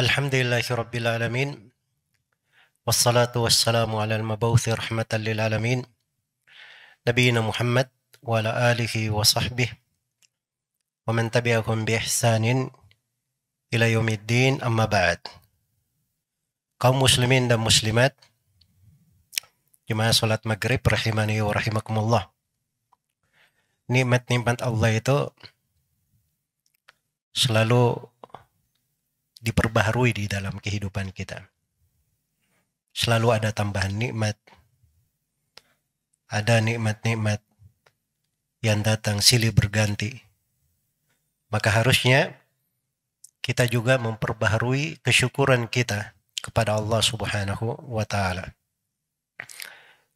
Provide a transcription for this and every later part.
الحمد لله رب العالمين والصلاة والسلام على المبعوث رحمة للعالمين نبينا محمد وعلى آله وصحبه ومن تبعهم بإحسان إلى يوم الدين أما بعد قوم مسلمين دم مسلمات جماعة صلاة مغرب رحمني ورحمكم الله نعمة نعمة الله itu selalu diperbaharui di dalam kehidupan kita. Selalu ada tambahan nikmat. Ada nikmat-nikmat yang datang silih berganti. Maka harusnya kita juga memperbaharui kesyukuran kita kepada Allah Subhanahu wa taala.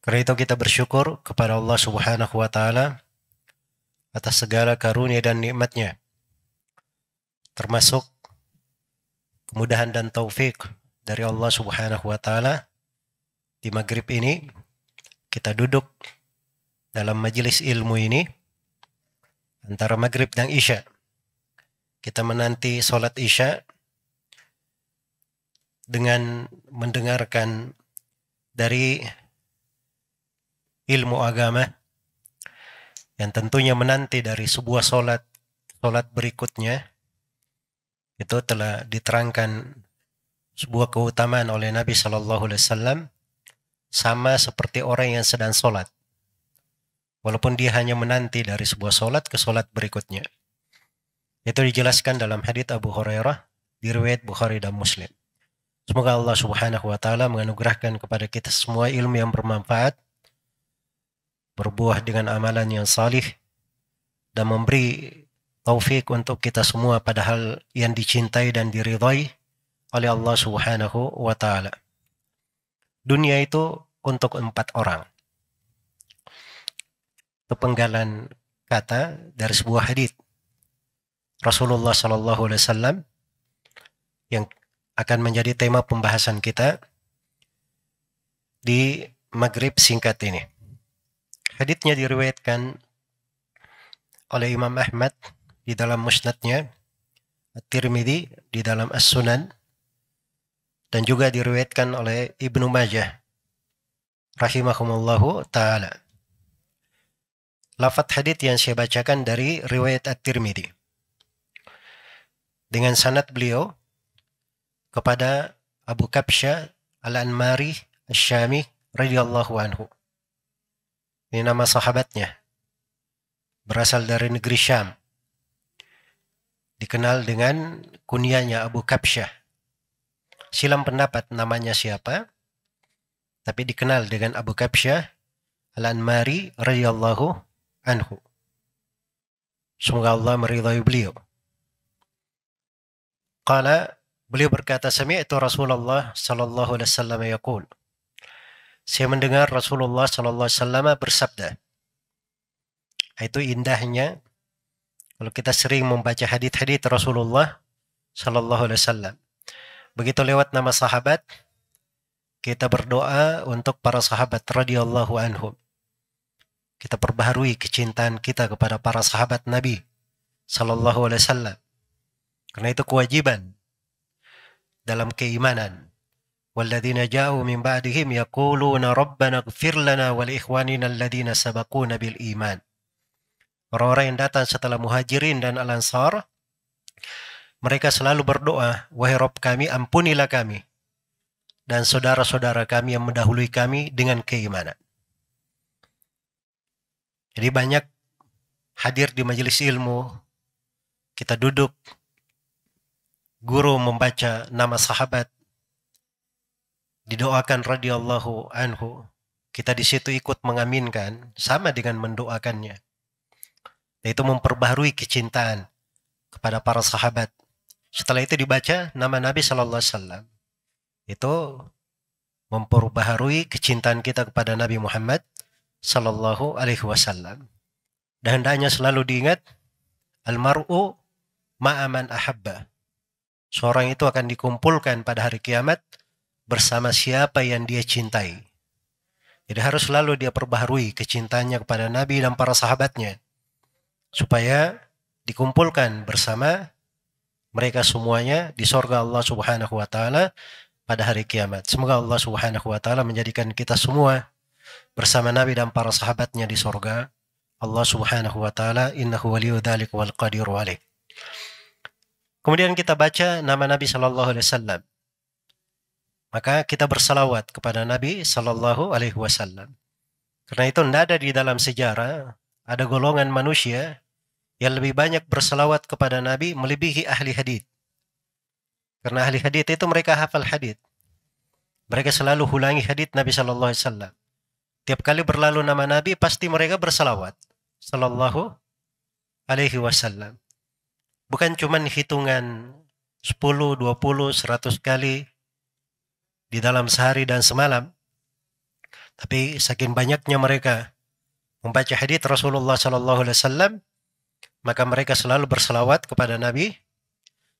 Karena itu kita bersyukur kepada Allah Subhanahu wa taala atas segala karunia dan nikmatnya. Termasuk kemudahan dan taufik dari Allah Subhanahu wa taala di maghrib ini kita duduk dalam majelis ilmu ini antara maghrib dan isya kita menanti sholat isya dengan mendengarkan dari ilmu agama yang tentunya menanti dari sebuah sholat sholat berikutnya itu telah diterangkan sebuah keutamaan oleh Nabi Shallallahu Alaihi Wasallam sama seperti orang yang sedang sholat walaupun dia hanya menanti dari sebuah sholat ke sholat berikutnya itu dijelaskan dalam hadits Abu Hurairah di riwayat Bukhari dan Muslim semoga Allah Subhanahu Wa Taala menganugerahkan kepada kita semua ilmu yang bermanfaat berbuah dengan amalan yang salih dan memberi taufik untuk kita semua padahal yang dicintai dan diridhai oleh Allah Subhanahu wa taala. Dunia itu untuk empat orang. Itu penggalan kata dari sebuah hadis. Rasulullah Shallallahu Alaihi Wasallam yang akan menjadi tema pembahasan kita di maghrib singkat ini. Haditnya diriwayatkan oleh Imam Ahmad di dalam musnadnya, At-Tirmidzi di dalam As-Sunan, dan juga diriwayatkan oleh Ibnu Majah rahimahumullahu taala. Lafat hadith yang saya bacakan dari riwayat At-Tirmidzi. Dengan sanad beliau kepada Abu Kapsha Al-Anmari Asy-Syami radhiyallahu anhu. Ini nama sahabatnya. Berasal dari negeri Syam dikenal dengan kunianya Abu Kapsyah. Silam pendapat namanya siapa, tapi dikenal dengan Abu Kapsyah Al-Anmari radhiyallahu anhu. Semoga Allah meridhai beliau. Qala beliau berkata sami'tu Rasulullah sallallahu alaihi wasallam yaqul. Saya mendengar Rasulullah sallallahu alaihi wasallam bersabda. Itu indahnya kalau kita sering membaca hadith-hadith Rasulullah Sallallahu Alaihi Wasallam. Begitu lewat nama sahabat, kita berdoa untuk para sahabat radhiyallahu anhu. Kita perbaharui kecintaan kita kepada para sahabat Nabi Sallallahu Alaihi Wasallam. Karena itu kewajiban dalam keimanan. والذين جاءوا من بعدهم يقولون ربنا اغفر لنا ولإخواننا الذين سبقونا بالإيمان Orang-orang yang datang setelah muhajirin dan al-ansar, mereka selalu berdoa, wahai Rob kami, ampunilah kami dan saudara-saudara kami yang mendahului kami dengan keimanan. Jadi banyak hadir di majelis ilmu, kita duduk, guru membaca nama sahabat, didoakan radhiyallahu anhu, kita di situ ikut mengaminkan, sama dengan mendoakannya yaitu memperbaharui kecintaan kepada para sahabat. Setelah itu dibaca nama Nabi Shallallahu Alaihi Wasallam itu memperbaharui kecintaan kita kepada Nabi Muhammad Shallallahu Alaihi Wasallam. Dan hendaknya selalu diingat almaru ma'aman ahabba. Seorang itu akan dikumpulkan pada hari kiamat bersama siapa yang dia cintai. Jadi harus selalu dia perbaharui kecintanya kepada Nabi dan para sahabatnya supaya dikumpulkan bersama mereka semuanya di sorga Allah Subhanahu wa taala pada hari kiamat. Semoga Allah Subhanahu wa taala menjadikan kita semua bersama Nabi dan para sahabatnya di sorga. Allah Subhanahu wa taala innahu waliyu dhalik wal qadiru alaih. Kemudian kita baca nama Nabi shallallahu alaihi wasallam. Maka kita bersalawat kepada Nabi shallallahu alaihi wasallam. Karena itu tidak ada di dalam sejarah ada golongan manusia yang lebih banyak berselawat kepada Nabi melebihi ahli hadith. Karena ahli hadith itu mereka hafal hadith. Mereka selalu hulangi hadith Nabi saw Alaihi Tiap kali berlalu nama Nabi pasti mereka berselawat. Sallallahu Alaihi Wasallam. Bukan cuma hitungan 10, 20, 100 kali di dalam sehari dan semalam. Tapi saking banyaknya mereka membaca hadith Rasulullah saw maka mereka selalu berselawat kepada Nabi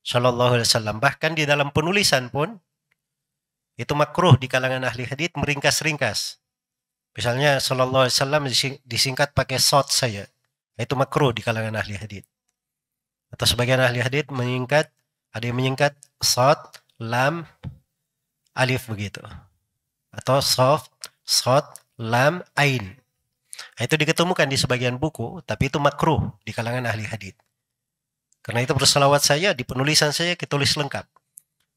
Shallallahu Alaihi Wasallam. Bahkan di dalam penulisan pun itu makruh di kalangan ahli hadis meringkas-ringkas. Misalnya Shallallahu Alaihi Wasallam disingkat pakai sot saja, Itu makruh di kalangan ahli hadis. Atau sebagian ahli hadis menyingkat, ada yang menyingkat sot, lam, alif begitu. Atau soft, sot, lam, ain. Nah, itu diketemukan di sebagian buku, tapi itu makruh di kalangan ahli hadith. Karena itu berselawat saya di penulisan saya ditulis lengkap.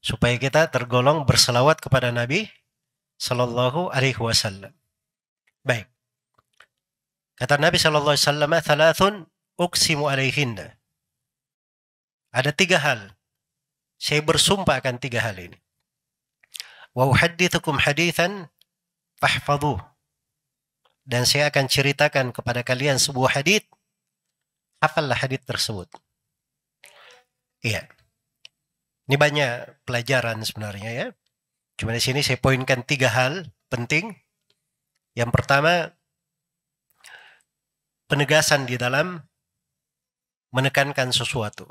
Supaya kita tergolong berselawat kepada Nabi Sallallahu Alaihi Wasallam. Baik. Kata Nabi Sallallahu Alaihi Wasallam, uksimu alaihinna. Ada tiga hal. Saya bersumpah akan tiga hal ini. Wa uhadithukum hadithan fahfaduh dan saya akan ceritakan kepada kalian sebuah hadis. Hafallah hadis tersebut. Iya. Ini banyak pelajaran sebenarnya ya. Cuma di sini saya poinkan tiga hal penting. Yang pertama, penegasan di dalam menekankan sesuatu.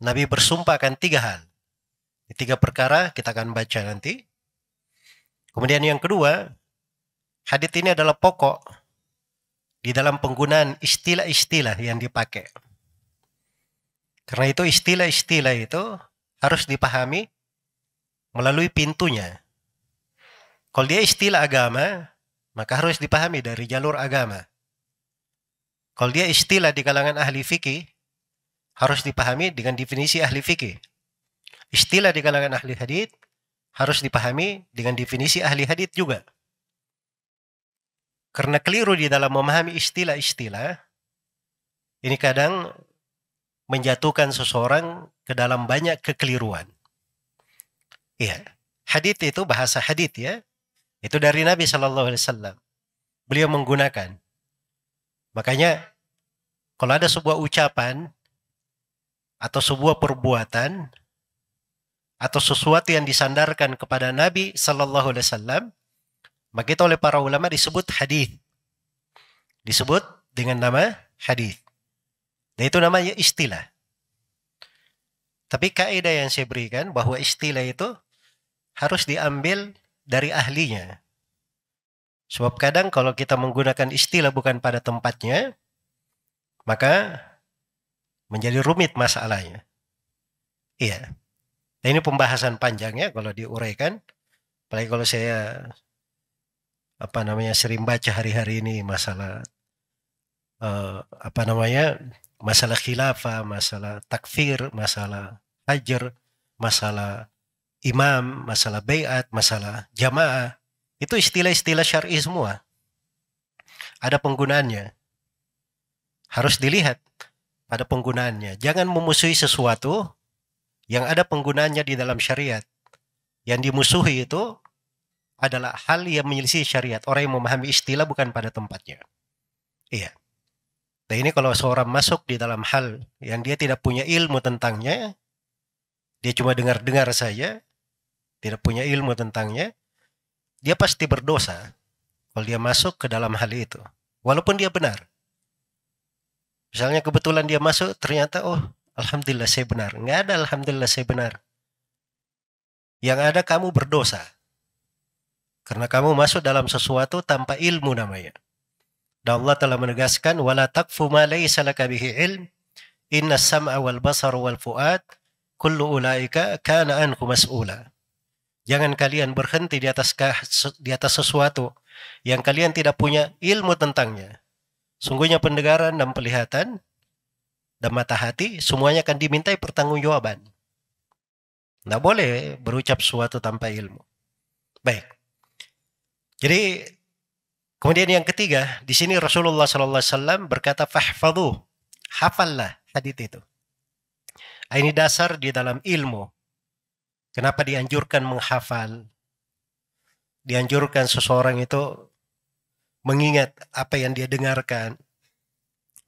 Nabi bersumpah akan tiga hal. Tiga perkara kita akan baca nanti. Kemudian yang kedua, Hadith ini adalah pokok di dalam penggunaan istilah-istilah yang dipakai. Karena itu istilah-istilah itu harus dipahami melalui pintunya. Kalau dia istilah agama, maka harus dipahami dari jalur agama. Kalau dia istilah di kalangan ahli fikih, harus dipahami dengan definisi ahli fikih. Istilah di kalangan ahli hadith harus dipahami dengan definisi ahli hadith juga. Karena keliru di dalam memahami istilah-istilah, ini kadang menjatuhkan seseorang ke dalam banyak kekeliruan. Iya, hadith itu bahasa hadith ya. Itu dari Nabi Shallallahu Alaihi Wasallam. Beliau menggunakan. Makanya kalau ada sebuah ucapan atau sebuah perbuatan atau sesuatu yang disandarkan kepada Nabi Shallallahu Alaihi Wasallam maka itu oleh para ulama disebut hadith, Disebut dengan nama hadith. Dan itu namanya istilah. Tapi kaidah yang saya berikan bahwa istilah itu harus diambil dari ahlinya. Sebab kadang kalau kita menggunakan istilah bukan pada tempatnya, maka menjadi rumit masalahnya. Iya. Dan ini pembahasan panjangnya kalau diuraikan. Apalagi kalau saya apa namanya sering baca hari-hari ini masalah uh, apa namanya masalah khilafah, masalah takfir, masalah hajar, masalah imam, masalah bayat, masalah jamaah. Itu istilah-istilah syar'i semua. Ada penggunaannya. Harus dilihat pada penggunaannya. Jangan memusuhi sesuatu yang ada penggunaannya di dalam syariat. Yang dimusuhi itu adalah hal yang menyelisih syariat. Orang yang memahami istilah bukan pada tempatnya. Iya. nah ini kalau seorang masuk di dalam hal yang dia tidak punya ilmu tentangnya, dia cuma dengar-dengar saja, tidak punya ilmu tentangnya, dia pasti berdosa kalau dia masuk ke dalam hal itu. Walaupun dia benar. Misalnya kebetulan dia masuk, ternyata oh Alhamdulillah saya benar. Nggak ada Alhamdulillah saya benar. Yang ada kamu berdosa. Karena kamu masuk dalam sesuatu tanpa ilmu namanya. Dan Allah telah menegaskan wala takfu ma laysa laka bihi ilm inna sam'a wal basar wal fuad kullu ulaika kana anhu mas'ula. Jangan kalian berhenti di atas di atas sesuatu yang kalian tidak punya ilmu tentangnya. Sungguhnya pendengaran dan penglihatan dan mata hati semuanya akan dimintai pertanggungjawaban. Tidak boleh berucap suatu tanpa ilmu. Baik. Jadi kemudian yang ketiga, di sini Rasulullah sallallahu alaihi wasallam berkata fahfadu hafallah tadi itu. Ah, ini dasar di dalam ilmu. Kenapa dianjurkan menghafal? Dianjurkan seseorang itu mengingat apa yang dia dengarkan,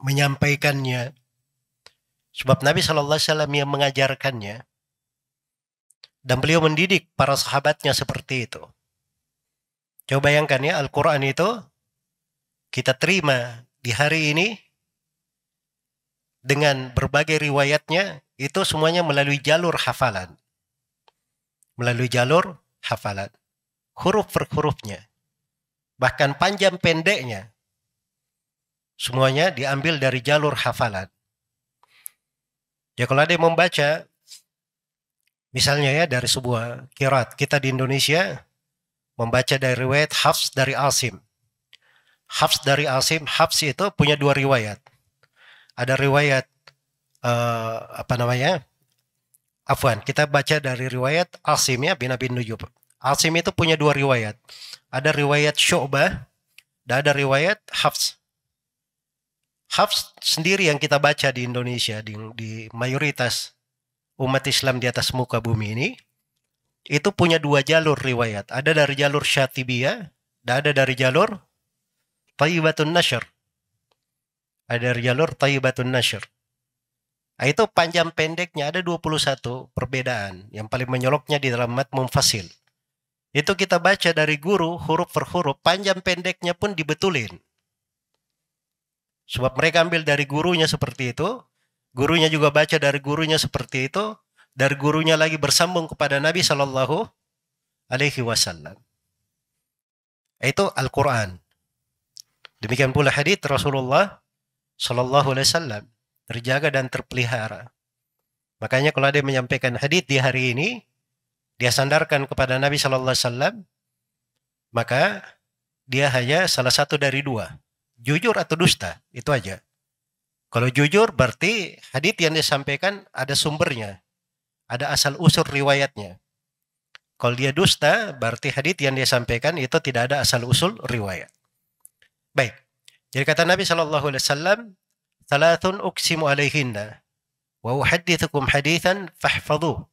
menyampaikannya. Sebab Nabi Shallallahu Alaihi Wasallam yang mengajarkannya dan beliau mendidik para sahabatnya seperti itu. Coba bayangkan ya Al-Quran itu kita terima di hari ini dengan berbagai riwayatnya itu semuanya melalui jalur hafalan. Melalui jalur hafalan. Huruf per hurufnya. Bahkan panjang pendeknya. Semuanya diambil dari jalur hafalan. Ya kalau ada yang membaca, misalnya ya dari sebuah kirat kita di Indonesia, membaca dari riwayat Hafs dari Asim. Hafs dari Asim, Hafs itu punya dua riwayat. Ada riwayat uh, apa namanya? Afwan, kita baca dari riwayat Asim ya bin Abi Nujub. Asim itu punya dua riwayat. Ada riwayat Syu'bah dan ada riwayat Hafs. Hafs sendiri yang kita baca di Indonesia di, di mayoritas umat Islam di atas muka bumi ini itu punya dua jalur riwayat. Ada dari jalur Syatibiyah dan ada dari jalur Taibatun Nasr. Ada dari jalur Taibatun Nashr. Nah, itu panjang pendeknya ada 21 perbedaan yang paling menyoloknya di dalam mat mumfasil. Itu kita baca dari guru huruf per huruf, panjang pendeknya pun dibetulin. Sebab mereka ambil dari gurunya seperti itu, gurunya juga baca dari gurunya seperti itu, dari gurunya lagi bersambung kepada Nabi Shallallahu Alaihi Wasallam. Itu Al-Quran. Demikian pula hadits Rasulullah Shallallahu Alaihi Wasallam terjaga dan terpelihara. Makanya kalau ada yang menyampaikan hadits di hari ini, dia sandarkan kepada Nabi Shallallahu Alaihi Wasallam, maka dia hanya salah satu dari dua, jujur atau dusta, itu aja. Kalau jujur berarti hadits yang disampaikan ada sumbernya, ada asal usul riwayatnya. Kalau dia dusta, berarti hadis yang dia sampaikan itu tidak ada asal usul riwayat. Baik. Jadi kata Nabi Shallallahu Alaihi Wasallam, "Thalathun uksimu alaihinna, wa uhadithukum hadithan fahfadhu."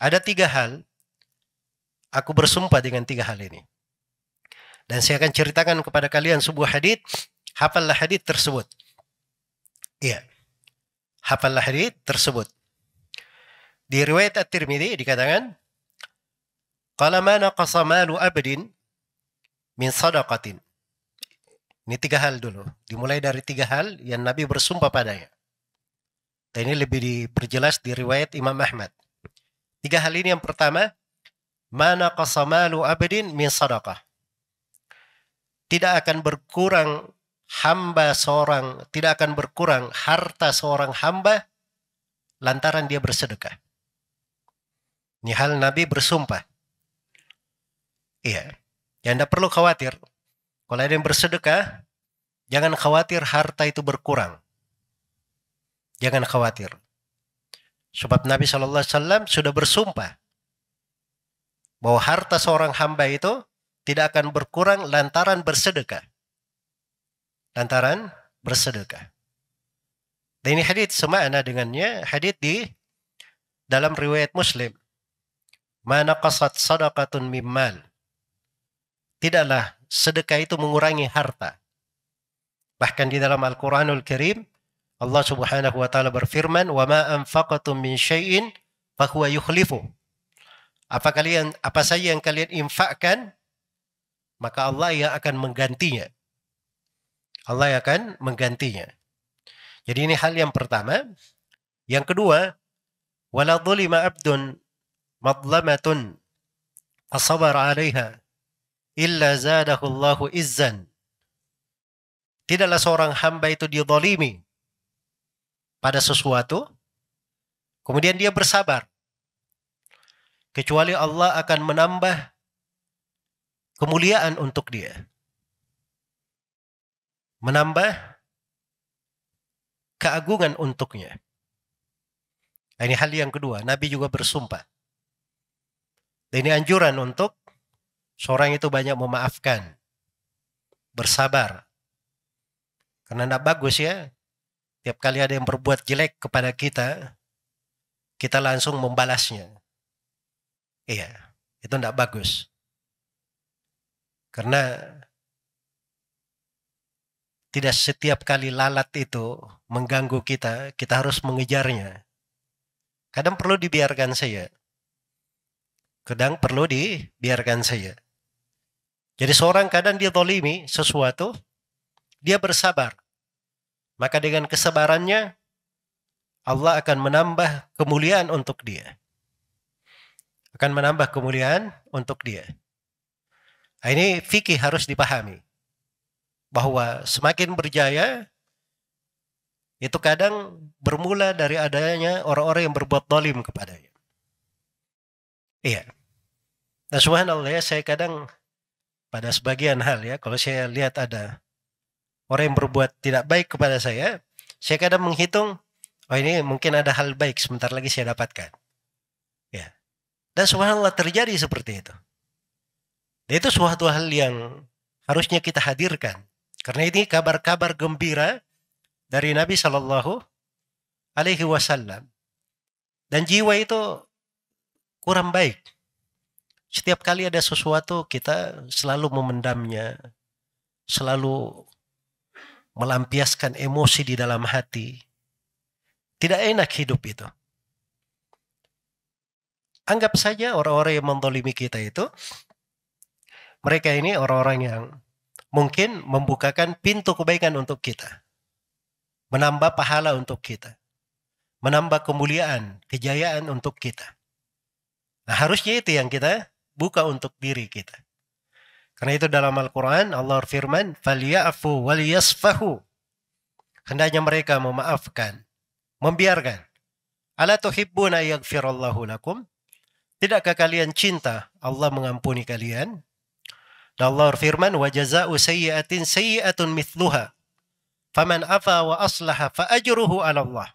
Ada tiga hal. Aku bersumpah dengan tiga hal ini. Dan saya akan ceritakan kepada kalian sebuah hadith. Hafallah hadith tersebut. Iya. Hafallah hadith tersebut. Di riwayat At-Tirmidzi dikatakan, "Qala ma naqasa malu abdin min sadaqatin." Ini tiga hal dulu. Dimulai dari tiga hal yang Nabi bersumpah padanya. Dan ini lebih diperjelas di riwayat Imam Ahmad. Tiga hal ini yang pertama, mana kasamalu abdin min sadaqah. Tidak akan berkurang hamba seorang, tidak akan berkurang harta seorang hamba lantaran dia bersedekah. Ini hal Nabi bersumpah. Iya. Ya Anda perlu khawatir. Kalau ada yang bersedekah, jangan khawatir harta itu berkurang. Jangan khawatir. Sebab Nabi saw sudah bersumpah bahwa harta seorang hamba itu tidak akan berkurang lantaran bersedekah. Lantaran bersedekah. Dan ini hadith semakna dengannya hadith di dalam riwayat Muslim mana qasat sadaqatun mimmal. Tidaklah sedekah itu mengurangi harta. Bahkan di dalam Al-Quranul Karim, Allah subhanahu wa ta'ala berfirman, وَمَا أَنْفَقَتُمْ مِنْ شَيْءٍ فَهُوَ يُخْلِفُ apa kalian apa saja yang kalian infakkan maka Allah yang akan menggantinya Allah yang akan menggantinya jadi ini hal yang pertama yang kedua wala dhulima abdun مظلمة فصبر عليها إلا زاده الله إزا Tidaklah seorang hamba itu didolimi pada sesuatu, kemudian dia bersabar. Kecuali Allah akan menambah kemuliaan untuk dia. Menambah keagungan untuknya. Ini hal yang kedua. Nabi juga bersumpah. Ini anjuran untuk seorang itu banyak memaafkan, bersabar. Karena tidak bagus ya, tiap kali ada yang berbuat jelek kepada kita, kita langsung membalasnya. Iya, itu tidak bagus. Karena tidak setiap kali lalat itu mengganggu kita, kita harus mengejarnya. Kadang perlu dibiarkan saja kadang perlu dibiarkan saja. Jadi seorang kadang dia tolimi sesuatu, dia bersabar. Maka dengan kesabarannya, Allah akan menambah kemuliaan untuk dia. Akan menambah kemuliaan untuk dia. Nah, ini fikih harus dipahami. Bahwa semakin berjaya, itu kadang bermula dari adanya orang-orang yang berbuat dolim kepadanya. Iya. Dan nah, subhanallah ya saya kadang pada sebagian hal ya kalau saya lihat ada orang yang berbuat tidak baik kepada saya, saya kadang menghitung oh ini mungkin ada hal baik sebentar lagi saya dapatkan. Ya. Dan subhanallah terjadi seperti itu. Dan itu suatu hal yang harusnya kita hadirkan. Karena ini kabar-kabar gembira dari Nabi Shallallahu Alaihi Wasallam. Dan jiwa itu kurang baik. Setiap kali ada sesuatu kita selalu memendamnya, selalu melampiaskan emosi di dalam hati. Tidak enak hidup itu. Anggap saja orang-orang yang mendolimi kita itu, mereka ini orang-orang yang mungkin membukakan pintu kebaikan untuk kita. Menambah pahala untuk kita. Menambah kemuliaan, kejayaan untuk kita. Nah harusnya itu yang kita buka untuk diri kita. Karena itu dalam Al-Quran Allah firman, فَلْيَعْفُ وَلْيَصْفَهُوا Hendaknya mereka memaafkan, membiarkan. Ala يَغْفِرَ اللَّهُ lakum? Tidakkah kalian cinta Allah mengampuni kalian? Dan Allah firman, وَجَزَاءُ سَيِّئَةٍ سَيِّئَةٌ مِثْلُهَا فَمَنْ أَفَى وَأَصْلَحَ فَأَجْرُهُ عَلَى اللَّهِ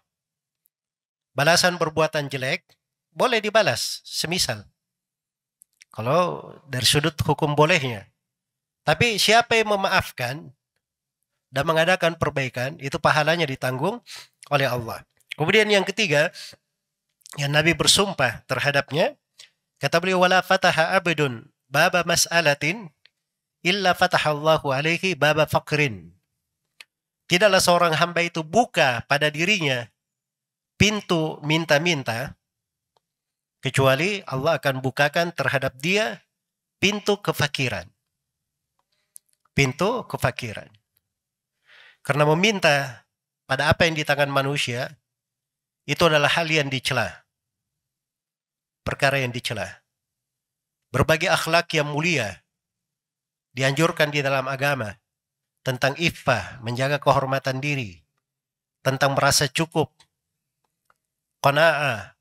Balasan perbuatan jelek boleh dibalas, semisal. Kalau dari sudut hukum bolehnya. Tapi siapa yang memaafkan dan mengadakan perbaikan, itu pahalanya ditanggung oleh Allah. Kemudian yang ketiga, yang Nabi bersumpah terhadapnya, kata beliau, wala fataha أَبْدٌ baba mas'alatin illa fataha Allahu alaihi baba Tidaklah seorang hamba itu buka pada dirinya pintu minta-minta Kecuali Allah akan bukakan terhadap dia pintu kefakiran. Pintu kefakiran. Karena meminta pada apa yang di tangan manusia, itu adalah hal yang dicela. Perkara yang dicela. Berbagai akhlak yang mulia dianjurkan di dalam agama tentang iffah, menjaga kehormatan diri, tentang merasa cukup, qanaah,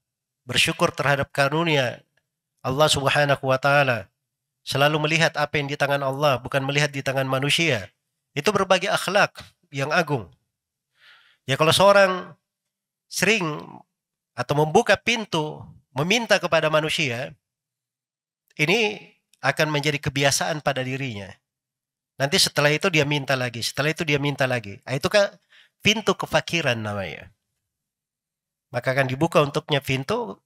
bersyukur terhadap karunia Allah Subhanahu wa taala. Selalu melihat apa yang di tangan Allah, bukan melihat di tangan manusia. Itu berbagai akhlak yang agung. Ya kalau seorang sering atau membuka pintu meminta kepada manusia, ini akan menjadi kebiasaan pada dirinya. Nanti setelah itu dia minta lagi, setelah itu dia minta lagi. Ah, itu kan pintu kefakiran namanya maka akan dibuka untuknya pintu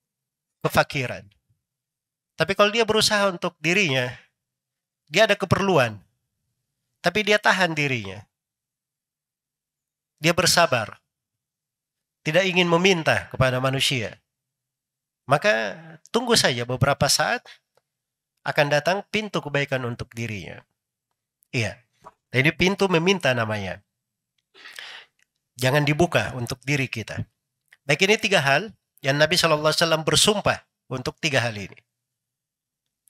kefakiran. Tapi kalau dia berusaha untuk dirinya, dia ada keperluan, tapi dia tahan dirinya. Dia bersabar, tidak ingin meminta kepada manusia. Maka tunggu saja beberapa saat akan datang pintu kebaikan untuk dirinya. Iya, jadi pintu meminta namanya. Jangan dibuka untuk diri kita. Baik ini tiga hal yang Nabi SAW bersumpah untuk tiga hal ini.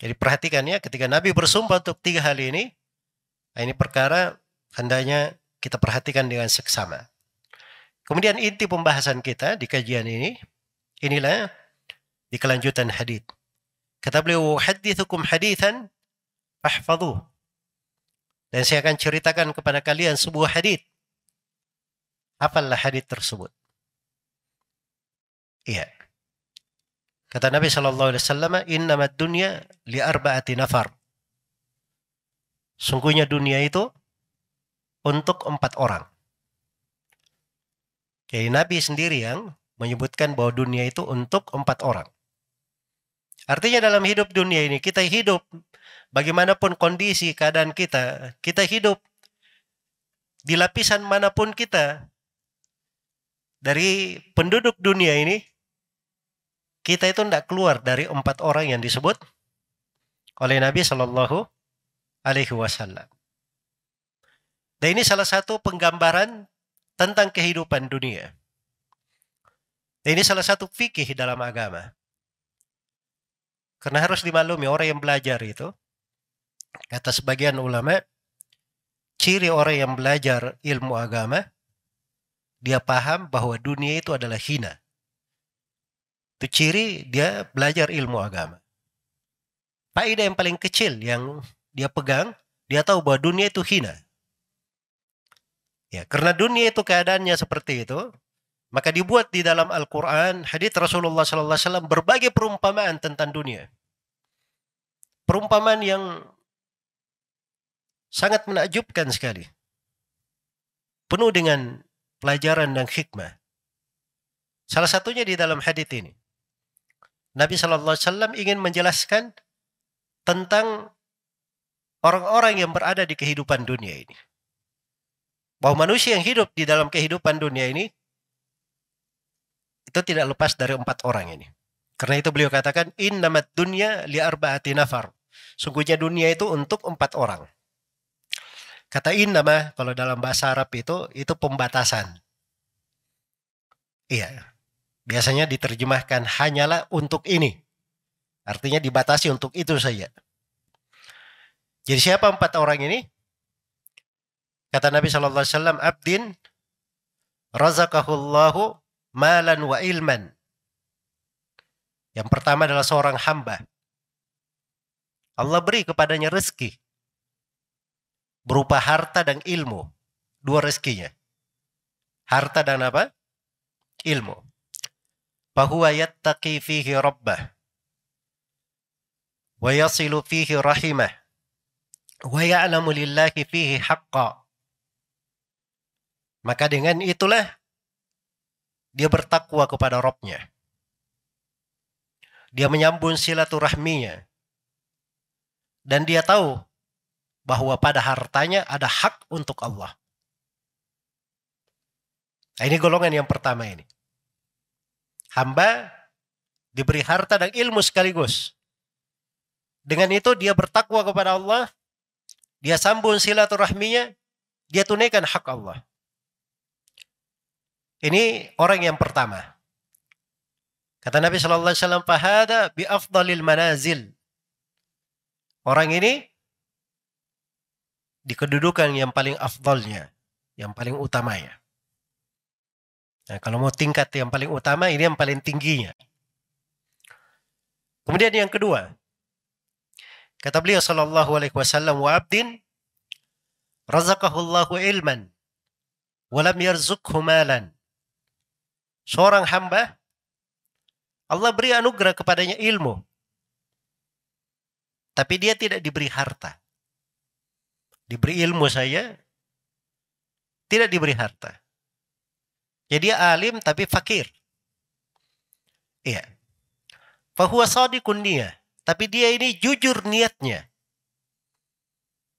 Jadi perhatikan ya ketika Nabi bersumpah untuk tiga hal ini, nah ini perkara hendaknya kita perhatikan dengan seksama. Kemudian inti pembahasan kita di kajian ini, inilah di kelanjutan hadith. Kata beliau, hadithukum hadithan fahfadhu. Dan saya akan ceritakan kepada kalian sebuah hadith. Apalah hadith tersebut. Iya. Kata Nabi Shallallahu Alaihi Wasallam, Inna dunia li arbaati nafar. Sungguhnya dunia itu untuk empat orang. Jadi Nabi sendiri yang menyebutkan bahwa dunia itu untuk empat orang. Artinya dalam hidup dunia ini kita hidup bagaimanapun kondisi keadaan kita, kita hidup di lapisan manapun kita dari penduduk dunia ini kita itu tidak keluar dari empat orang yang disebut oleh Nabi Shallallahu Alaihi Wasallam. Dan ini salah satu penggambaran tentang kehidupan dunia. Dan ini salah satu fikih dalam agama. Karena harus dimaklumi orang yang belajar itu, kata sebagian ulama, ciri orang yang belajar ilmu agama, dia paham bahwa dunia itu adalah hina. Itu ciri dia belajar ilmu agama. Paida yang paling kecil yang dia pegang, dia tahu bahwa dunia itu hina. Ya, karena dunia itu keadaannya seperti itu, maka dibuat di dalam Al-Quran, hadits Rasulullah SAW berbagai perumpamaan tentang dunia. Perumpamaan yang sangat menakjubkan sekali. Penuh dengan pelajaran dan hikmah. Salah satunya di dalam hadits ini. Nabi Shallallahu Alaihi Wasallam ingin menjelaskan tentang orang-orang yang berada di kehidupan dunia ini. Bahwa manusia yang hidup di dalam kehidupan dunia ini itu tidak lepas dari empat orang ini. Karena itu beliau katakan in innamat dunia li arba'ati nafar. Sungguhnya dunia itu untuk empat orang. Kata in nama kalau dalam bahasa Arab itu itu pembatasan. Iya, biasanya diterjemahkan hanyalah untuk ini. Artinya dibatasi untuk itu saja. Jadi siapa empat orang ini? Kata Nabi Shallallahu Alaihi Wasallam, Abdin razakahullahu malan wa ilman. Yang pertama adalah seorang hamba. Allah beri kepadanya rezeki berupa harta dan ilmu. Dua rezekinya. Harta dan apa? Ilmu fahuwa yattaqi fihi rabbah wa yasilu fihi rahimah wa ya'lamu lillahi fihi haqqa maka dengan itulah dia bertakwa kepada Robnya. Dia menyambung silaturahminya. Dan dia tahu bahwa pada hartanya ada hak untuk Allah. Nah, ini golongan yang pertama ini. Hamba diberi harta dan ilmu sekaligus. Dengan itu dia bertakwa kepada Allah, dia sambung silaturahminya, dia tunaikan hak Allah. Ini orang yang pertama. Kata Nabi Shallallahu Alaihi Wasallam, "Fahada bi afdalil manazil." Orang ini di kedudukan yang paling afdalnya, yang paling utamanya. Nah, kalau mau tingkat yang paling utama ini yang paling tingginya. Kemudian yang kedua, kata beliau sallallahu alaihi wasallam wa abdin razaqahullahu ilman lam yarzuqhu malan. Seorang hamba Allah beri anugerah kepadanya ilmu tapi dia tidak diberi harta. Diberi ilmu saya tidak diberi harta. Jadi ya, alim tapi fakir. Iya. Fahuwa sadiqun niyah. Tapi dia ini jujur niatnya.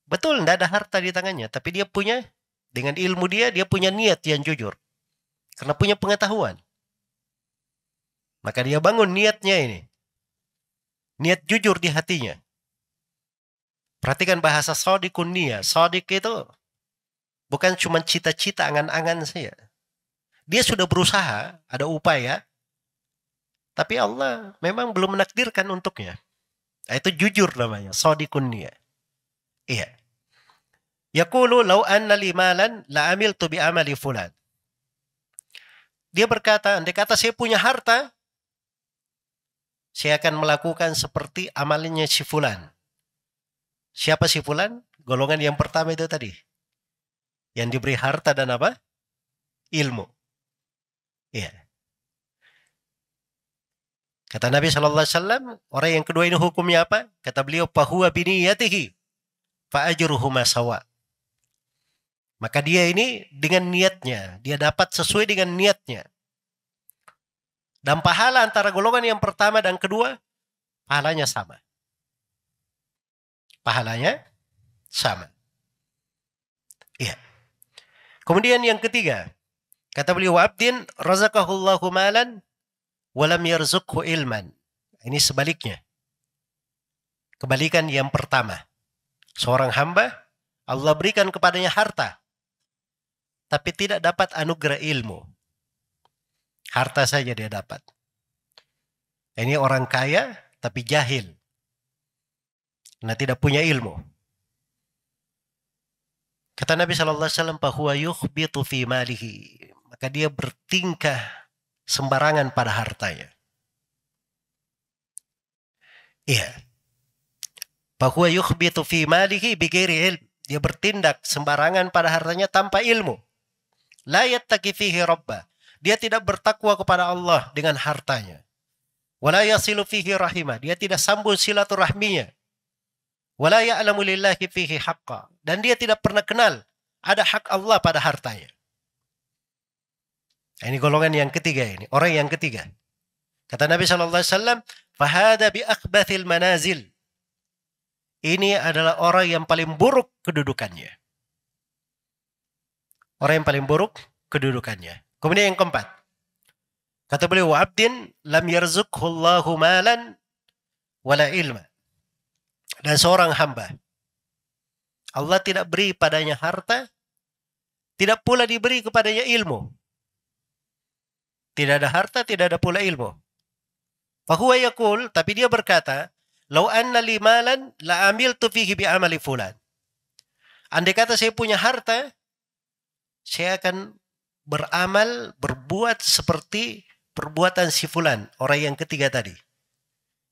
Betul, tidak ada harta di tangannya. Tapi dia punya, dengan ilmu dia, dia punya niat yang jujur. Karena punya pengetahuan. Maka dia bangun niatnya ini. Niat jujur di hatinya. Perhatikan bahasa sodikun niat. Sodik itu bukan cuma cita-cita angan-angan saja. Dia sudah berusaha, ada upaya, tapi Allah memang belum menakdirkan untuknya. Nah, itu jujur namanya, sodikun dia. Iya. kulu lau anna li malan la tu bi amali fulan. Dia berkata, andai kata saya punya harta, saya akan melakukan seperti amalnya si fulan. Siapa si fulan? Golongan yang pertama itu tadi. Yang diberi harta dan apa? Ilmu. Ya. Kata Nabi Shallallahu Alaihi Wasallam, orang yang kedua ini hukumnya apa? Kata beliau, bini yatihi, faajruhu masawa. Maka dia ini dengan niatnya, dia dapat sesuai dengan niatnya. Dan pahala antara golongan yang pertama dan kedua, pahalanya sama. Pahalanya sama. Iya. Kemudian yang ketiga, Kata beliau, "Abdin razaqahullahu malan walam yarzuqhu ilman." Ini sebaliknya. Kebalikan yang pertama. Seorang hamba Allah berikan kepadanya harta tapi tidak dapat anugerah ilmu. Harta saja dia dapat. Ini orang kaya tapi jahil. Nah, tidak punya ilmu. Kata Nabi sallallahu alaihi wasallam, "Fahuwa yukhbitu fi malihi." maka dia bertingkah sembarangan pada hartanya. Iya. Bahwa yukhbitu fi malihi bigiri ilm. Dia bertindak sembarangan pada hartanya tanpa ilmu. La yattaqi fihi rabbah. Dia tidak bertakwa kepada Allah dengan hartanya. Wala yasilu fihi rahimah. Dia tidak sambung silaturahminya. Wala ya'lamu lillahi fihi haqqa. Dan dia tidak pernah kenal ada hak Allah pada hartanya. Ini golongan yang ketiga ini, orang yang ketiga. Kata Nabi Shallallahu Alaihi Wasallam, "Fahada bi akhbathil manazil." Ini adalah orang yang paling buruk kedudukannya. Orang yang paling buruk kedudukannya. Kemudian yang keempat. Kata beliau, "Abdin lam yarzukhullahu malan wala ilma." Dan seorang hamba Allah tidak beri padanya harta, tidak pula diberi kepadanya ilmu. Tidak ada harta, tidak ada pula ilmu. Fahuwa yakul, tapi dia berkata, Lau anna li malan la amil tu fihi bi amali fulan. Andai kata saya punya harta, saya akan beramal, berbuat seperti perbuatan si fulan, orang yang ketiga tadi.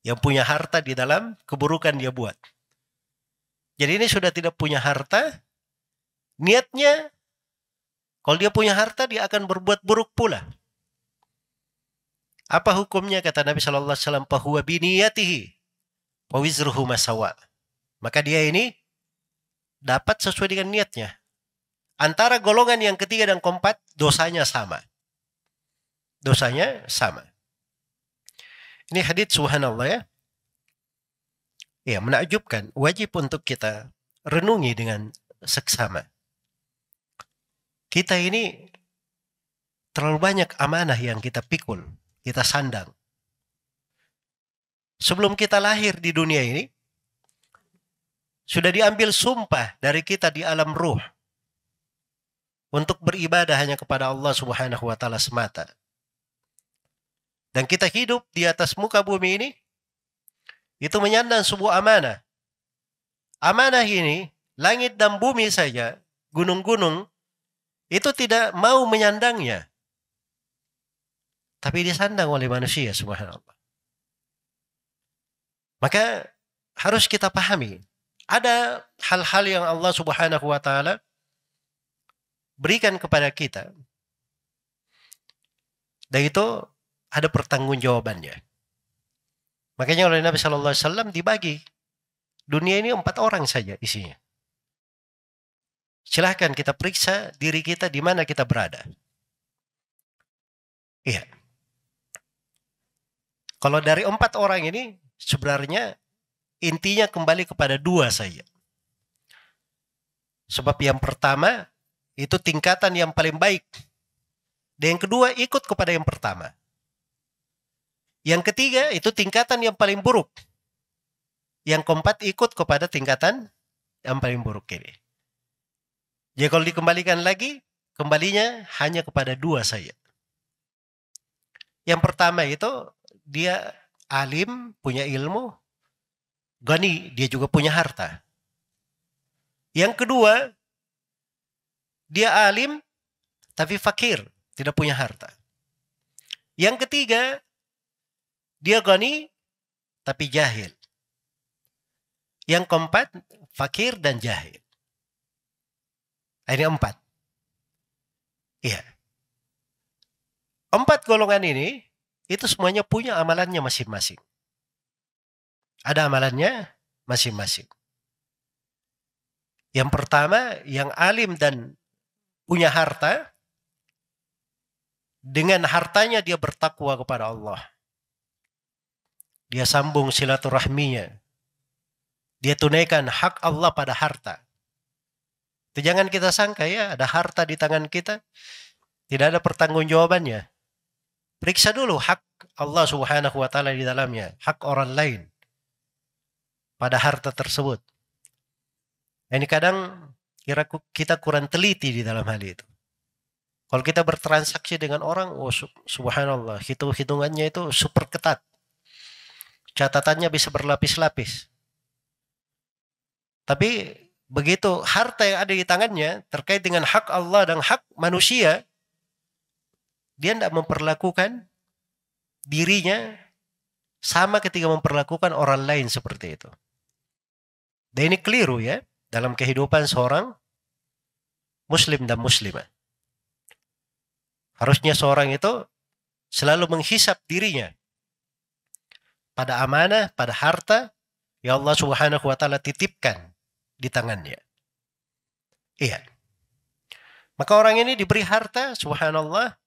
Yang punya harta di dalam keburukan dia buat. Jadi ini sudah tidak punya harta, niatnya kalau dia punya harta dia akan berbuat buruk pula. Apa hukumnya kata Nabi Shallallahu Alaihi Wasallam? Bahwa biniyatihi, masawa. Maka dia ini dapat sesuai dengan niatnya. Antara golongan yang ketiga dan keempat dosanya sama. Dosanya sama. Ini hadits subhanallah ya. Ya menakjubkan. Wajib untuk kita renungi dengan seksama. Kita ini terlalu banyak amanah yang kita pikul kita sandang. Sebelum kita lahir di dunia ini, sudah diambil sumpah dari kita di alam ruh untuk beribadah hanya kepada Allah Subhanahu wa taala semata. Dan kita hidup di atas muka bumi ini itu menyandang sebuah amanah. Amanah ini langit dan bumi saja, gunung-gunung itu tidak mau menyandangnya. Tapi disandang oleh manusia subhanallah. Maka harus kita pahami. Ada hal-hal yang Allah subhanahu wa ta'ala berikan kepada kita. Dan itu ada pertanggungjawabannya. Makanya oleh Nabi saw dibagi dunia ini empat orang saja isinya. Silahkan kita periksa diri kita di mana kita berada. Iya. Kalau dari empat orang ini sebenarnya intinya kembali kepada dua saja. Sebab yang pertama itu tingkatan yang paling baik. Dan yang kedua ikut kepada yang pertama. Yang ketiga itu tingkatan yang paling buruk. Yang keempat ikut kepada tingkatan yang paling buruk ini. Jadi kalau dikembalikan lagi, kembalinya hanya kepada dua saja. Yang pertama itu dia alim, punya ilmu, gani, dia juga punya harta. Yang kedua, dia alim tapi fakir, tidak punya harta. Yang ketiga, dia gani tapi jahil. Yang keempat, fakir dan jahil. Ini empat. Iya. Empat golongan ini itu semuanya punya amalannya masing-masing. Ada amalannya masing-masing. Yang pertama, yang alim dan punya harta, dengan hartanya dia bertakwa kepada Allah. Dia sambung silaturahminya. Dia tunaikan hak Allah pada harta. Itu jangan kita sangka ya, ada harta di tangan kita. Tidak ada pertanggungjawabannya. Periksa dulu hak Allah Subhanahu wa taala di dalamnya, hak orang lain pada harta tersebut. Ini kadang kira kita kurang teliti di dalam hal itu. Kalau kita bertransaksi dengan orang, oh subhanallah, hitung-hitungannya itu super ketat. Catatannya bisa berlapis-lapis. Tapi begitu harta yang ada di tangannya terkait dengan hak Allah dan hak manusia, dia tidak memperlakukan dirinya sama ketika memperlakukan orang lain seperti itu. Dan ini keliru ya dalam kehidupan seorang muslim dan muslimah. Harusnya seorang itu selalu menghisap dirinya pada amanah, pada harta ya Allah Subhanahu wa taala titipkan di tangannya. Iya. Maka orang ini diberi harta, subhanallah,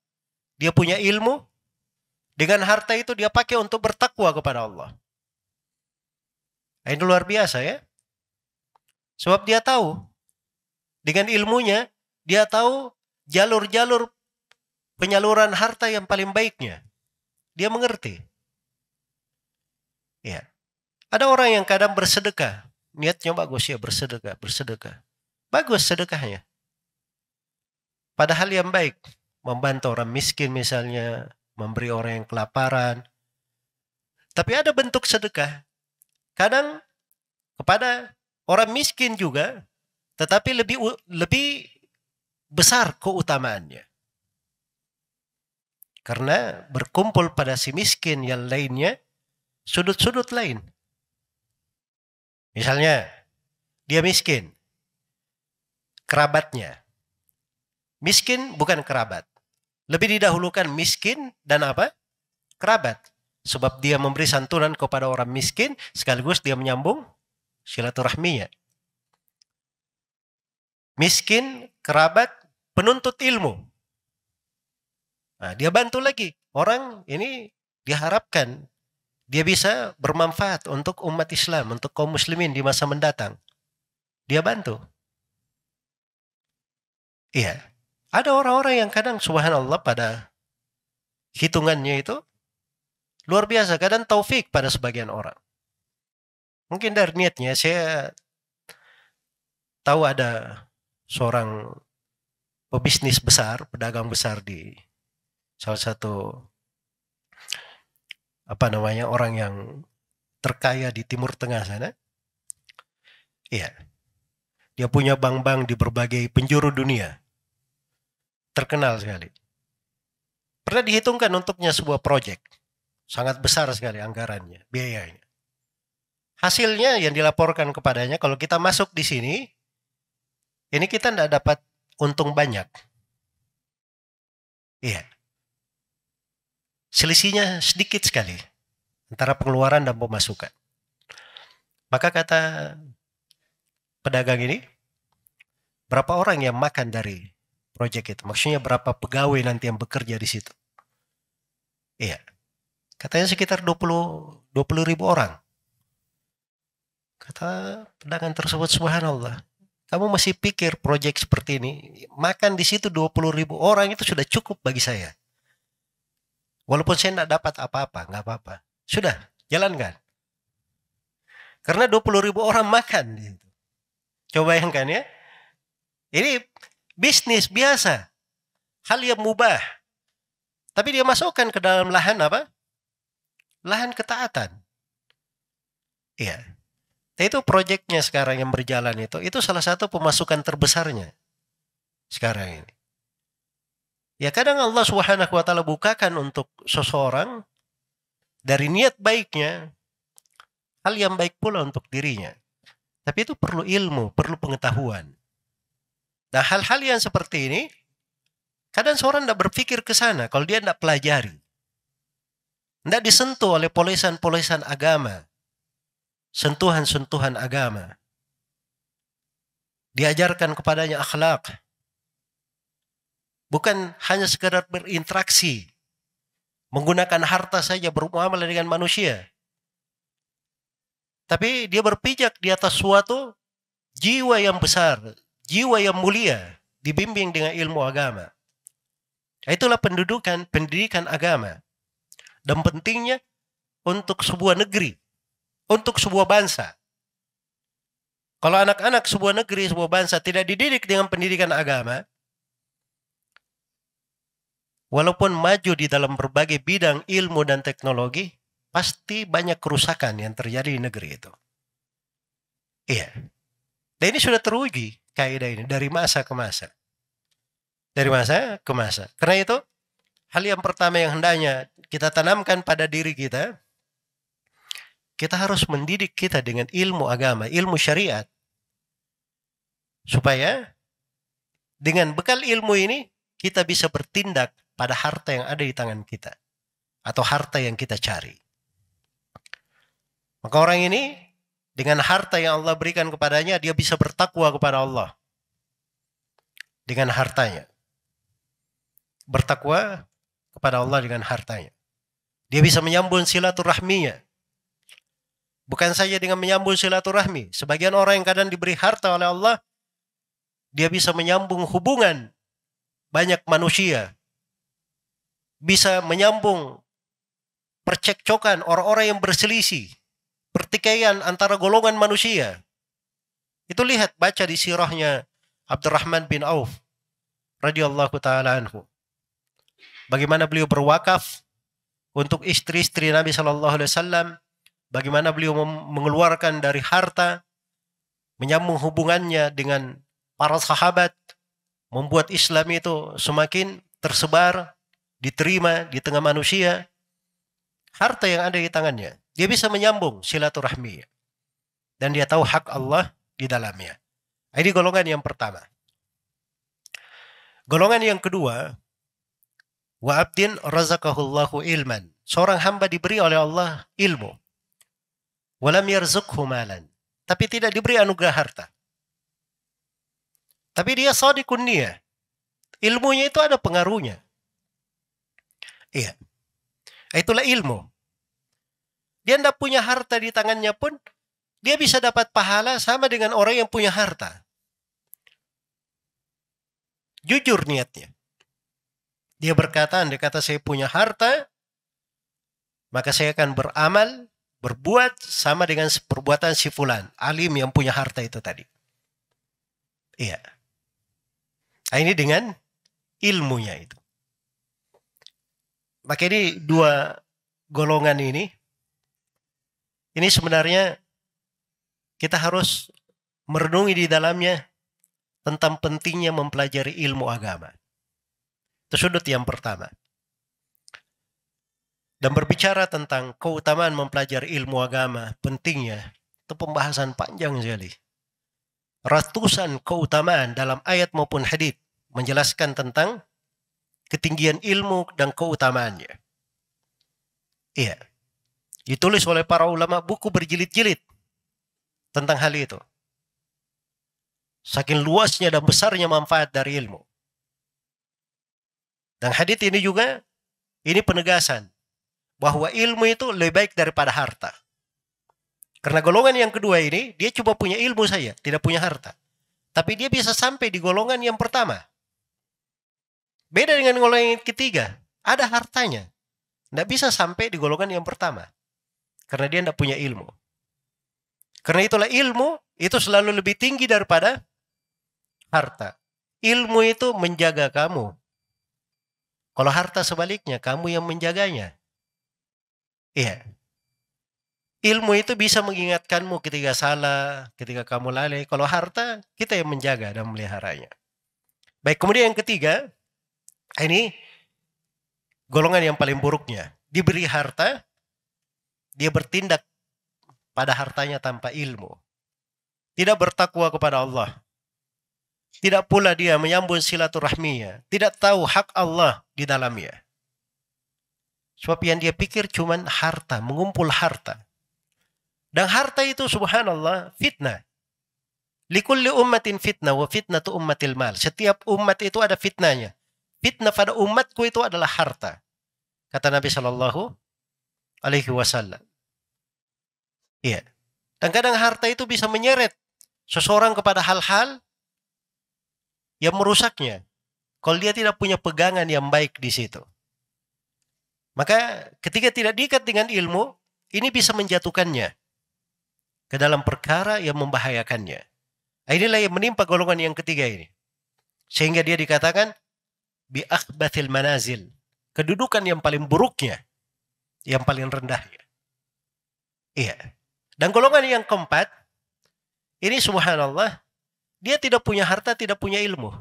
dia punya ilmu, dengan harta itu dia pakai untuk bertakwa kepada Allah. Nah, ini luar biasa ya. Sebab dia tahu, dengan ilmunya, dia tahu jalur-jalur penyaluran harta yang paling baiknya. Dia mengerti. Ya. Ada orang yang kadang bersedekah. Niatnya bagus ya bersedekah, bersedekah. Bagus sedekahnya. Padahal yang baik membantu orang miskin misalnya, memberi orang yang kelaparan. Tapi ada bentuk sedekah. Kadang kepada orang miskin juga, tetapi lebih lebih besar keutamaannya. Karena berkumpul pada si miskin yang lainnya, sudut-sudut lain. Misalnya, dia miskin, kerabatnya. Miskin bukan kerabat. Lebih didahulukan miskin dan apa? Kerabat. Sebab dia memberi santunan kepada orang miskin, sekaligus dia menyambung silaturahminya. Miskin, kerabat, penuntut ilmu. Nah, dia bantu lagi. Orang ini diharapkan dia bisa bermanfaat untuk umat Islam, untuk kaum muslimin di masa mendatang. Dia bantu. Iya. Ada orang-orang yang kadang subhanallah pada hitungannya itu luar biasa. Kadang taufik pada sebagian orang. Mungkin dari niatnya saya tahu ada seorang pebisnis besar, pedagang besar di salah satu apa namanya orang yang terkaya di Timur Tengah sana. Iya. Dia punya bank-bank di berbagai penjuru dunia. Terkenal sekali. Pernah dihitungkan untuknya sebuah proyek. Sangat besar sekali anggarannya, biayanya. Hasilnya yang dilaporkan kepadanya kalau kita masuk di sini, ini kita tidak dapat untung banyak. Iya. Selisihnya sedikit sekali antara pengeluaran dan pemasukan. Maka kata pedagang ini, berapa orang yang makan dari project itu? Maksudnya berapa pegawai nanti yang bekerja di situ? Iya. Katanya sekitar 20 20 ribu orang. Kata pedagang tersebut subhanallah. Kamu masih pikir proyek seperti ini, makan di situ 20 ribu orang itu sudah cukup bagi saya. Walaupun saya tidak dapat apa-apa, nggak apa-apa. Sudah, jalankan. Karena 20 ribu orang makan. Coba bayangkan ya. Ini bisnis biasa, hal yang mubah. Tapi dia masukkan ke dalam lahan apa? Lahan ketaatan. Iya. Nah, itu proyeknya sekarang yang berjalan itu. Itu salah satu pemasukan terbesarnya sekarang ini. Ya kadang Allah Subhanahu wa taala bukakan untuk seseorang dari niat baiknya hal yang baik pula untuk dirinya. Tapi itu perlu ilmu, perlu pengetahuan. Nah hal-hal yang seperti ini kadang seorang tidak berpikir ke sana kalau dia tidak pelajari. Tidak disentuh oleh polisan-polisan agama. Sentuhan-sentuhan agama. Diajarkan kepadanya akhlak. Bukan hanya sekedar berinteraksi. Menggunakan harta saja bermuamalah dengan manusia. Tapi dia berpijak di atas suatu jiwa yang besar, jiwa yang mulia dibimbing dengan ilmu agama. Itulah pendudukan pendidikan agama. Dan pentingnya untuk sebuah negeri, untuk sebuah bangsa. Kalau anak-anak sebuah negeri, sebuah bangsa tidak dididik dengan pendidikan agama, walaupun maju di dalam berbagai bidang ilmu dan teknologi, pasti banyak kerusakan yang terjadi di negeri itu. Iya. Dan ini sudah teruji kaidah ini dari masa ke masa. Dari masa ke masa. Karena itu hal yang pertama yang hendaknya kita tanamkan pada diri kita kita harus mendidik kita dengan ilmu agama, ilmu syariat. Supaya dengan bekal ilmu ini kita bisa bertindak pada harta yang ada di tangan kita atau harta yang kita cari. Maka orang ini dengan harta yang Allah berikan kepadanya, dia bisa bertakwa kepada Allah. Dengan hartanya. Bertakwa kepada Allah dengan hartanya. Dia bisa menyambung silaturahminya. Bukan saja dengan menyambung silaturahmi. Sebagian orang yang kadang diberi harta oleh Allah, dia bisa menyambung hubungan banyak manusia. Bisa menyambung percekcokan orang-orang yang berselisih pertikaian antara golongan manusia. Itu lihat baca di sirahnya Abdurrahman bin Auf radhiyallahu taala anhu. Bagaimana beliau berwakaf untuk istri-istri Nabi sallallahu Alaihi Wasallam, bagaimana beliau mengeluarkan dari harta, menyambung hubungannya dengan para sahabat, membuat Islam itu semakin tersebar, diterima di tengah manusia, harta yang ada di tangannya. Dia bisa menyambung silaturahmi. Dan dia tahu hak Allah di dalamnya. Ini golongan yang pertama. Golongan yang kedua, wa abdin razaqahullahu ilman. Seorang hamba diberi oleh Allah ilmu. Walam yarzukhu malan. Tapi tidak diberi anugerah harta. Tapi dia sadiqun dia. Ilmunya itu ada pengaruhnya. Iya. Itulah ilmu. Dia tidak punya harta di tangannya pun, dia bisa dapat pahala sama dengan orang yang punya harta. Jujur niatnya. Dia berkata, andai kata saya punya harta, maka saya akan beramal, berbuat sama dengan perbuatan si fulan, alim yang punya harta itu tadi. Iya. Nah, ini dengan ilmunya itu. Maka ini dua golongan ini ini sebenarnya kita harus merenungi di dalamnya tentang pentingnya mempelajari ilmu agama. Itu sudut yang pertama. Dan berbicara tentang keutamaan mempelajari ilmu agama, pentingnya, itu pembahasan panjang sekali. Ratusan keutamaan dalam ayat maupun hadis menjelaskan tentang ketinggian ilmu dan keutamaannya. Iya. Ditulis oleh para ulama buku berjilid-jilid tentang hal itu. Saking luasnya dan besarnya manfaat dari ilmu. Dan hadith ini juga ini penegasan bahwa ilmu itu lebih baik daripada harta. Karena golongan yang kedua ini dia cuma punya ilmu saja, tidak punya harta. Tapi dia bisa sampai di golongan yang pertama. Beda dengan golongan yang ketiga, ada hartanya. Tidak bisa sampai di golongan yang pertama. Karena dia tidak punya ilmu. Karena itulah ilmu itu selalu lebih tinggi daripada harta. Ilmu itu menjaga kamu. Kalau harta sebaliknya, kamu yang menjaganya. Iya. Ilmu itu bisa mengingatkanmu ketika salah, ketika kamu lalai. Kalau harta, kita yang menjaga dan meliharanya. Baik, kemudian yang ketiga, ini golongan yang paling buruknya. Diberi harta, dia bertindak pada hartanya tanpa ilmu. Tidak bertakwa kepada Allah. Tidak pula dia menyambung silaturahminya. Tidak tahu hak Allah di dalamnya. Sebab yang dia pikir cuman harta, mengumpul harta. Dan harta itu subhanallah fitnah. Likulli ummatin fitnah wa fitnah tu ummatil mal. Setiap umat itu ada fitnahnya. Fitnah pada umatku itu adalah harta. Kata Nabi Shallallahu alaihi wasallam. Iya. Dan kadang harta itu bisa menyeret seseorang kepada hal-hal yang merusaknya. Kalau dia tidak punya pegangan yang baik di situ. Maka ketika tidak diikat dengan ilmu, ini bisa menjatuhkannya ke dalam perkara yang membahayakannya. Nah, inilah yang menimpa golongan yang ketiga ini. Sehingga dia dikatakan bi akhbathil manazil, kedudukan yang paling buruknya yang paling rendah ya. Iya. Dan golongan yang keempat, ini subhanallah, dia tidak punya harta, tidak punya ilmu.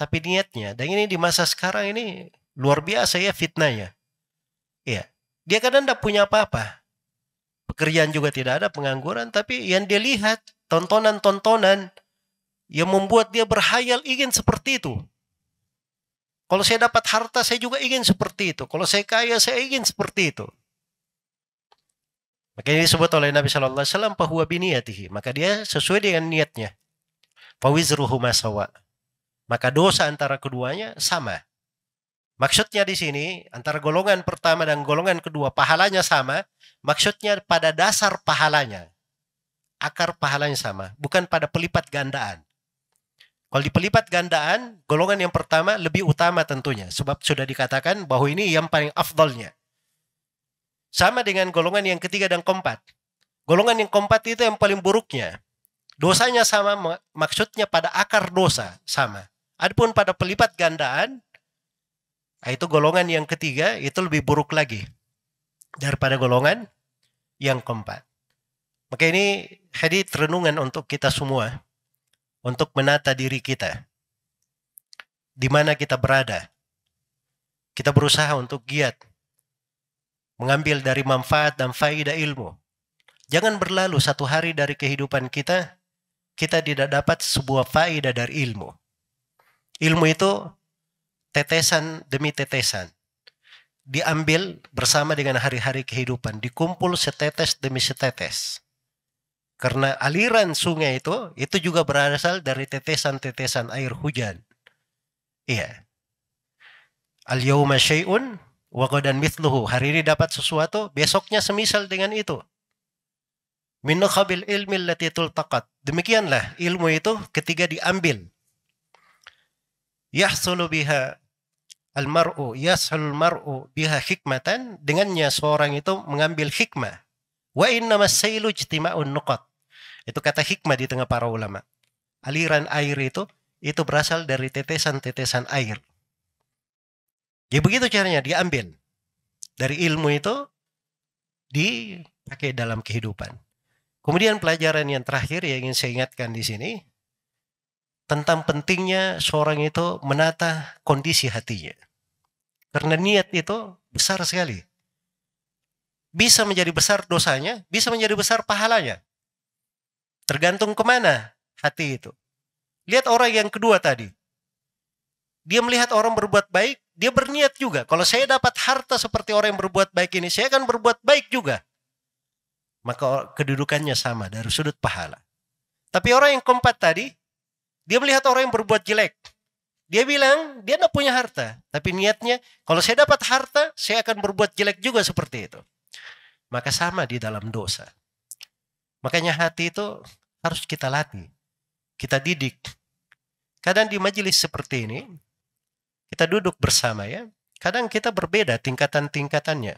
Tapi niatnya, dan ini di masa sekarang ini luar biasa ya fitnahnya. Iya. Dia kadang tidak punya apa-apa. Pekerjaan juga tidak ada, pengangguran. Tapi yang dia lihat, tontonan-tontonan yang membuat dia berhayal ingin seperti itu. Kalau saya dapat harta, saya juga ingin seperti itu. Kalau saya kaya, saya ingin seperti itu. Makanya disebut oleh Nabi Shallallahu Alaihi Wasallam bahwa biniyatihi. Maka dia sesuai dengan niatnya. Maka dosa antara keduanya sama. Maksudnya di sini antara golongan pertama dan golongan kedua pahalanya sama. Maksudnya pada dasar pahalanya, akar pahalanya sama, bukan pada pelipat gandaan. Kalau dipelipat gandaan, golongan yang pertama lebih utama tentunya. Sebab sudah dikatakan bahwa ini yang paling afdolnya. Sama dengan golongan yang ketiga dan keempat. Golongan yang keempat itu yang paling buruknya. Dosanya sama, maksudnya pada akar dosa sama. Adapun pada pelipat gandaan, ah, itu golongan yang ketiga itu lebih buruk lagi daripada golongan yang keempat. Maka ini hadith renungan untuk kita semua untuk menata diri kita. Di mana kita berada. Kita berusaha untuk giat mengambil dari manfaat dan faidah ilmu. Jangan berlalu satu hari dari kehidupan kita kita tidak dapat sebuah faidah dari ilmu. Ilmu itu tetesan demi tetesan diambil bersama dengan hari-hari kehidupan, dikumpul setetes demi setetes. Karena aliran sungai itu itu juga berasal dari tetesan-tetesan air hujan. Iya. Al-yauma syai'un wa ghadan mithluhu. Hari ini dapat sesuatu, besoknya semisal dengan itu. Min khabil ilmi allati tultaqat. Demikianlah ilmu itu ketika diambil. Yahsulu biha al-mar'u yashul mar'u biha hikmatan dengannya seorang itu mengambil hikmah. Wa innamas sailu ijtima'un nuqat. Itu kata hikmah di tengah para ulama. Aliran air itu itu berasal dari tetesan-tetesan air. Ya begitu caranya diambil dari ilmu itu dipakai dalam kehidupan. Kemudian pelajaran yang terakhir yang ingin saya ingatkan di sini tentang pentingnya seorang itu menata kondisi hatinya. Karena niat itu besar sekali. Bisa menjadi besar dosanya, bisa menjadi besar pahalanya. Tergantung kemana hati itu. Lihat orang yang kedua tadi. Dia melihat orang berbuat baik, dia berniat juga. Kalau saya dapat harta seperti orang yang berbuat baik ini, saya akan berbuat baik juga. Maka kedudukannya sama dari sudut pahala. Tapi orang yang keempat tadi, dia melihat orang yang berbuat jelek. Dia bilang, dia tidak punya harta. Tapi niatnya, kalau saya dapat harta, saya akan berbuat jelek juga seperti itu. Maka sama di dalam dosa. Makanya hati itu harus kita latih, kita didik. Kadang di majelis seperti ini, kita duduk bersama ya, kadang kita berbeda tingkatan-tingkatannya.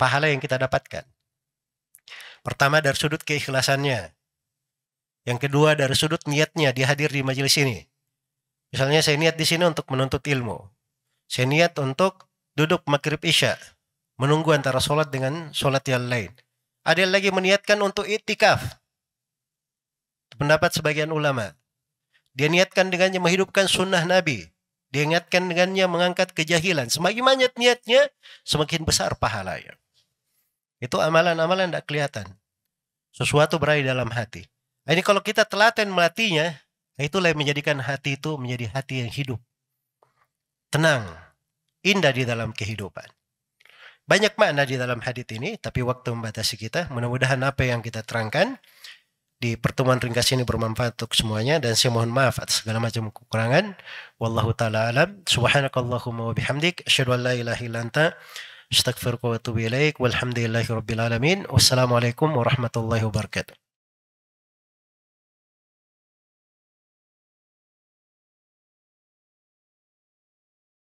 Pahala yang kita dapatkan. Pertama dari sudut keikhlasannya. Yang kedua dari sudut niatnya dia hadir di majelis ini. Misalnya saya niat di sini untuk menuntut ilmu. Saya niat untuk duduk maghrib isya. Menunggu antara sholat dengan sholat yang lain. Ada yang lagi meniatkan untuk itikaf pendapat sebagian ulama. Dia niatkan dengannya menghidupkan sunnah Nabi. Dia niatkan dengannya mengangkat kejahilan. Semakin banyak niatnya, semakin besar pahalanya. Itu amalan-amalan tidak kelihatan. Sesuatu berada dalam hati. Nah, ini kalau kita telaten melatihnya, itulah yang menjadikan hati itu menjadi hati yang hidup. Tenang, indah di dalam kehidupan. Banyak makna di dalam hadith ini, tapi waktu membatasi kita. Mudah-mudahan apa yang kita terangkan di pertemuan ringkas ini bermanfaat untuk semuanya dan saya mohon maaf atas segala macam kekurangan. Wallahu taala alam. Subhanakallahumma wa bihamdik asyhadu an la ilaha illa anta astaghfiruka wa atubu ilaik. Walhamdulillahi rabbil alamin. Wassalamualaikum warahmatullahi wabarakatuh.